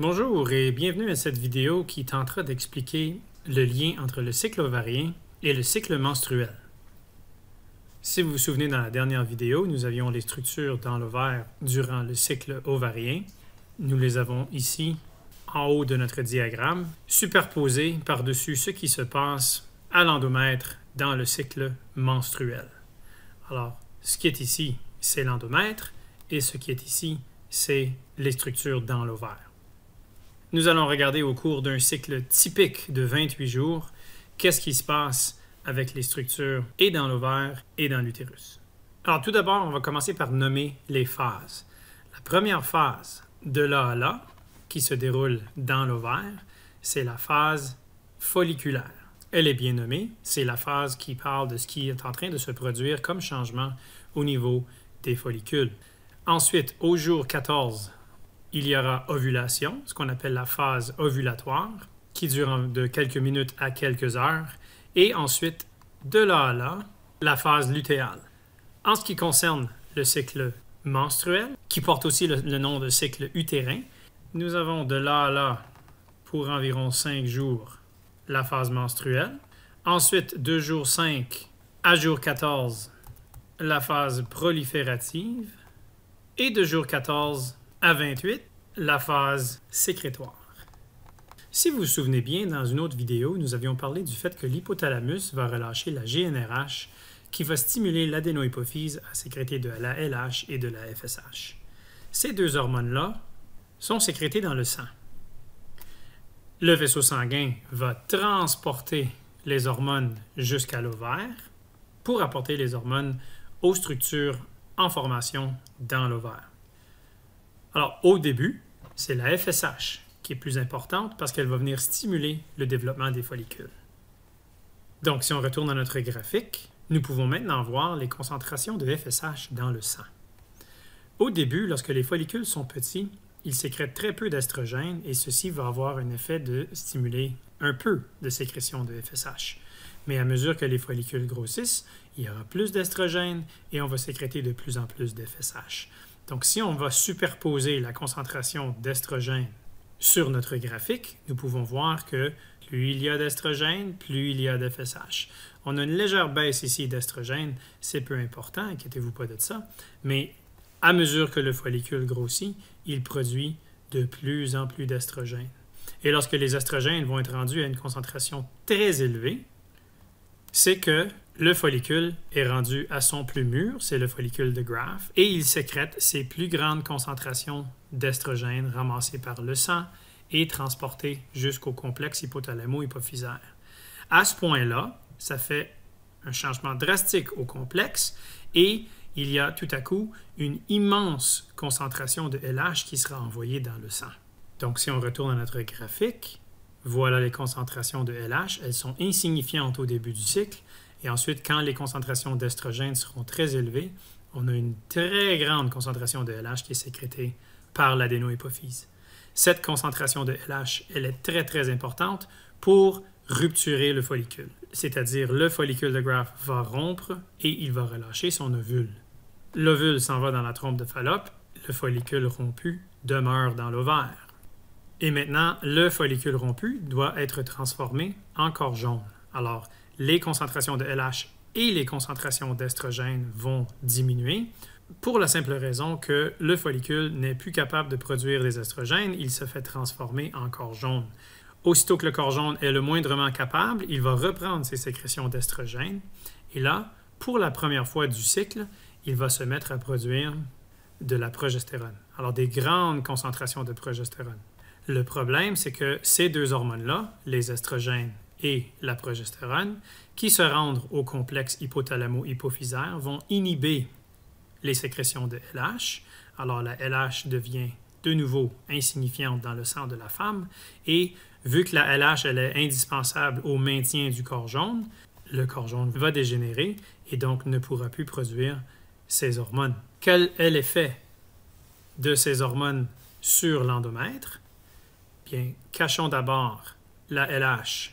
Bonjour et bienvenue à cette vidéo qui tentera d'expliquer le lien entre le cycle ovarien et le cycle menstruel. Si vous vous souvenez dans la dernière vidéo, nous avions les structures dans l'ovaire durant le cycle ovarien. Nous les avons ici en haut de notre diagramme, superposées par-dessus ce qui se passe à l'endomètre dans le cycle menstruel. Alors, ce qui est ici, c'est l'endomètre et ce qui est ici, c'est les structures dans l'ovaire. Nous allons regarder au cours d'un cycle typique de 28 jours qu'est-ce qui se passe avec les structures et dans l'ovaire et dans l'utérus. Alors tout d'abord, on va commencer par nommer les phases. La première phase de là à là, qui se déroule dans l'ovaire, c'est la phase folliculaire. Elle est bien nommée, c'est la phase qui parle de ce qui est en train de se produire comme changement au niveau des follicules. Ensuite, au jour 14 il y aura ovulation, ce qu'on appelle la phase ovulatoire, qui dure de quelques minutes à quelques heures, et ensuite, de là à là, la phase lutéale. En ce qui concerne le cycle menstruel, qui porte aussi le, nom de cycle utérin, nous avons de là à là, pour environ cinq jours, la phase menstruelle. Ensuite, de jour 5 à jour 14, la phase proliférative. Et de jour 14 à 28, la phase sécrétoire. Si vous vous souvenez bien, dans une autre vidéo, nous avions parlé du fait que l'hypothalamus va relâcher la GNRH qui va stimuler l'adénohypophyse à sécréter de la LH et de la FSH. Ces deux hormones-là sont sécrétées dans le sang. Le vaisseau sanguin va transporter les hormones jusqu'à l'ovaire pour apporter les hormones aux structures en formation dans l'ovaire. Alors, au début, c'est la FSH qui est plus importante parce qu'elle va venir stimuler le développement des follicules. Donc, si on retourne à notre graphique, nous pouvons maintenant voir les concentrations de FSH dans le sang. Au début, lorsque les follicules sont petits, ils sécrètent très peu d'estrogène et ceci va avoir un effet de stimuler un peu de sécrétion de FSH. Mais à mesure que les follicules grossissent, il y aura plus d'estrogènes et on va sécréter de plus en plus d'FSH. Donc si on va superposer la concentration d'estrogène sur notre graphique, nous pouvons voir que plus il y a d'estrogène, plus il y a d'FSH. On a une légère baisse ici d'estrogène, c'est peu important, inquiétez-vous pas de ça, mais à mesure que le follicule grossit, il produit de plus en plus d'estrogène. Et lorsque les estrogènes vont être rendus à une concentration très élevée, c'est que le follicule est rendu à son plus mûr, c'est le follicule de Graff, et il sécrète ses plus grandes concentrations d'estrogènes ramassées par le sang et transportées jusqu'au complexe hypothalamo-hypophysaire. À ce point-là, ça fait un changement drastique au complexe et il y a tout à coup une immense concentration de LH qui sera envoyée dans le sang. Donc si on retourne à notre graphique, voilà les concentrations de LH, elles sont insignifiantes au début du cycle et ensuite, quand les concentrations d'estrogènes seront très élevées, on a une très grande concentration de LH qui est sécrétée par l'adénohypophyse. Cette concentration de LH, elle est très très importante pour rupturer le follicule, c'est-à-dire le follicule de Graff va rompre et il va relâcher son ovule. L'ovule s'en va dans la trompe de Fallope, le follicule rompu demeure dans l'ovaire. Et maintenant, le follicule rompu doit être transformé en corps jaune. Alors, les concentrations de LH et les concentrations d'estrogène vont diminuer pour la simple raison que le follicule n'est plus capable de produire des estrogènes, il se fait transformer en corps jaune. Aussitôt que le corps jaune est le moindrement capable, il va reprendre ses sécrétions d'estrogènes, et là, pour la première fois du cycle, il va se mettre à produire de la progestérone. Alors des grandes concentrations de progestérone. Le problème, c'est que ces deux hormones-là, les estrogènes et la progestérone, qui se rendent au complexe hypothalamo-hypophysaire, vont inhiber les sécrétions de LH. Alors la LH devient de nouveau insignifiante dans le sang de la femme et vu que la LH elle est indispensable au maintien du corps jaune, le corps jaune va dégénérer et donc ne pourra plus produire ses hormones. Quel est l'effet de ces hormones sur l'endomètre? Bien, cachons d'abord la LH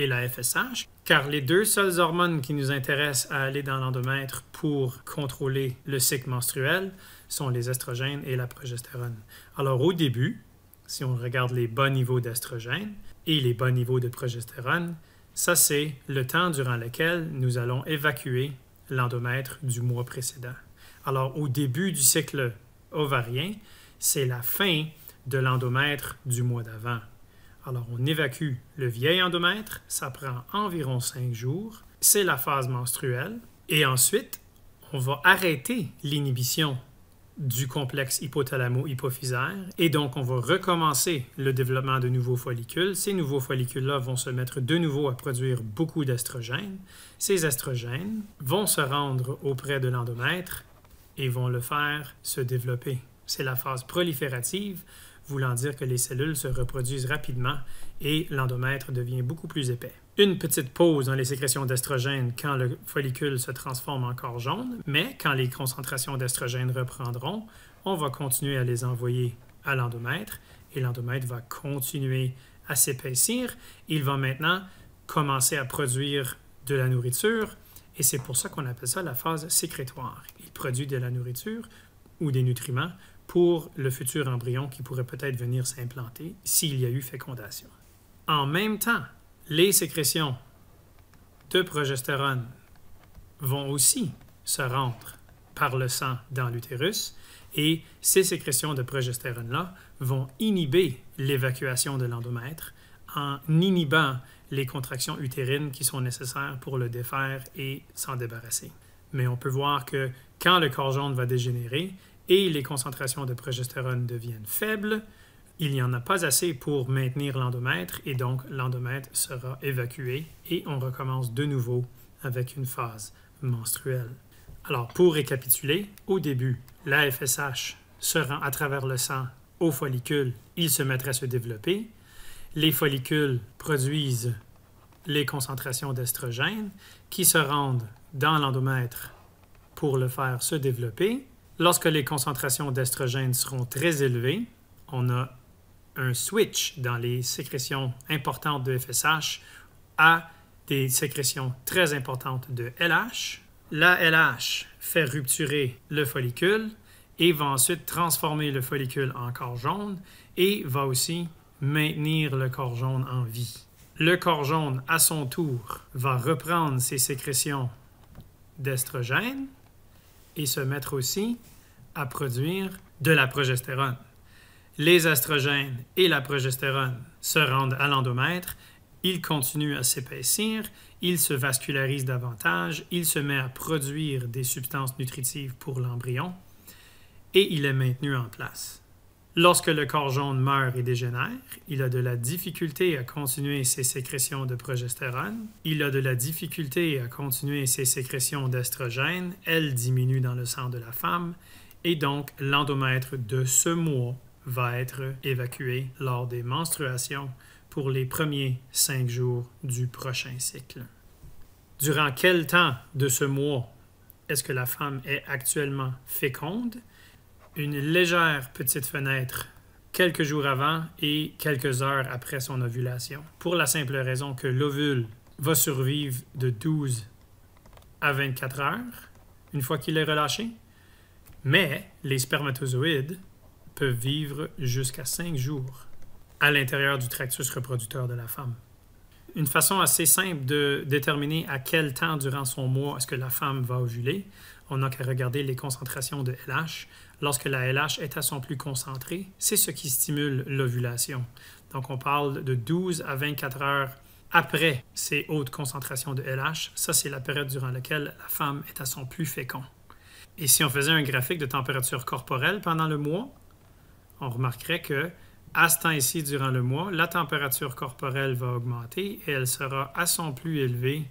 et la FSH, car les deux seules hormones qui nous intéressent à aller dans l'endomètre pour contrôler le cycle menstruel sont les estrogènes et la progestérone. Alors au début, si on regarde les bas niveaux d'estrogène et les bas niveaux de progestérone, ça c'est le temps durant lequel nous allons évacuer l'endomètre du mois précédent. Alors au début du cycle ovarien, c'est la fin de l'endomètre du mois d'avant. Alors on évacue le vieil endomètre, ça prend environ 5 jours, c'est la phase menstruelle, et ensuite on va arrêter l'inhibition du complexe hypothalamo-hypophysaire et donc on va recommencer le développement de nouveaux follicules. Ces nouveaux follicules-là vont se mettre de nouveau à produire beaucoup d'estrogènes. Ces estrogènes vont se rendre auprès de l'endomètre et vont le faire se développer. C'est la phase proliférative voulant dire que les cellules se reproduisent rapidement et l'endomètre devient beaucoup plus épais. Une petite pause dans les sécrétions d'estrogène quand le follicule se transforme en corps jaune, mais quand les concentrations d'estrogène reprendront, on va continuer à les envoyer à l'endomètre et l'endomètre va continuer à s'épaissir. Il va maintenant commencer à produire de la nourriture et c'est pour ça qu'on appelle ça la phase sécrétoire. Il produit de la nourriture ou des nutriments pour le futur embryon qui pourrait peut-être venir s'implanter s'il y a eu fécondation. En même temps, les sécrétions de progestérone vont aussi se rendre par le sang dans l'utérus et ces sécrétions de progestérone-là vont inhiber l'évacuation de l'endomètre en inhibant les contractions utérines qui sont nécessaires pour le défaire et s'en débarrasser. Mais on peut voir que quand le corps jaune va dégénérer, et les concentrations de progestérone deviennent faibles, il n'y en a pas assez pour maintenir l'endomètre et donc l'endomètre sera évacué et on recommence de nouveau avec une phase menstruelle. Alors pour récapituler, au début, la FSH se rend à travers le sang aux follicules, il se mettent à se développer. Les follicules produisent les concentrations d'estrogène qui se rendent dans l'endomètre pour le faire se développer. Lorsque les concentrations d'estrogènes seront très élevées, on a un switch dans les sécrétions importantes de FSH à des sécrétions très importantes de LH. La LH fait rupturer le follicule et va ensuite transformer le follicule en corps jaune et va aussi maintenir le corps jaune en vie. Le corps jaune, à son tour, va reprendre ses sécrétions d'estrogène et se mettre aussi à produire de la progestérone. Les astrogènes et la progestérone se rendent à l'endomètre, ils continuent à s'épaissir, ils se vascularise davantage, il se met à produire des substances nutritives pour l'embryon et il est maintenu en place. Lorsque le corps jaune meurt et dégénère, il a de la difficulté à continuer ses sécrétions de progestérone, il a de la difficulté à continuer ses sécrétions d'estrogène, elles diminuent dans le sang de la femme, et donc l'endomètre de ce mois va être évacué lors des menstruations pour les premiers cinq jours du prochain cycle. Durant quel temps de ce mois est-ce que la femme est actuellement féconde? une légère petite fenêtre quelques jours avant et quelques heures après son ovulation, pour la simple raison que l'ovule va survivre de 12 à 24 heures une fois qu'il est relâché, mais les spermatozoïdes peuvent vivre jusqu'à 5 jours à l'intérieur du tractus reproducteur de la femme. Une façon assez simple de déterminer à quel temps durant son mois est-ce que la femme va ovuler, on n'a qu'à regarder les concentrations de LH. Lorsque la LH est à son plus concentré, c'est ce qui stimule l'ovulation. Donc on parle de 12 à 24 heures après ces hautes concentrations de LH. Ça, c'est la période durant laquelle la femme est à son plus fécond. Et si on faisait un graphique de température corporelle pendant le mois, on remarquerait que à ce temps-ci durant le mois, la température corporelle va augmenter et elle sera à son plus élevé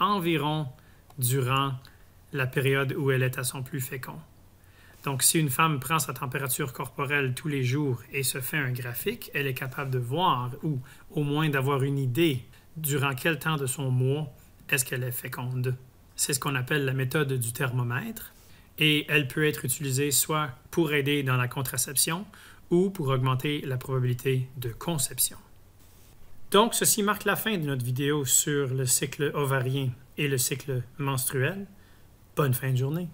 environ durant la période où elle est à son plus fécond. Donc, si une femme prend sa température corporelle tous les jours et se fait un graphique, elle est capable de voir ou au moins d'avoir une idée durant quel temps de son mois est-ce qu'elle est féconde. C'est ce qu'on appelle la méthode du thermomètre et elle peut être utilisée soit pour aider dans la contraception ou pour augmenter la probabilité de conception. Donc, ceci marque la fin de notre vidéo sur le cycle ovarien et le cycle menstruel. Bonne fin de journée.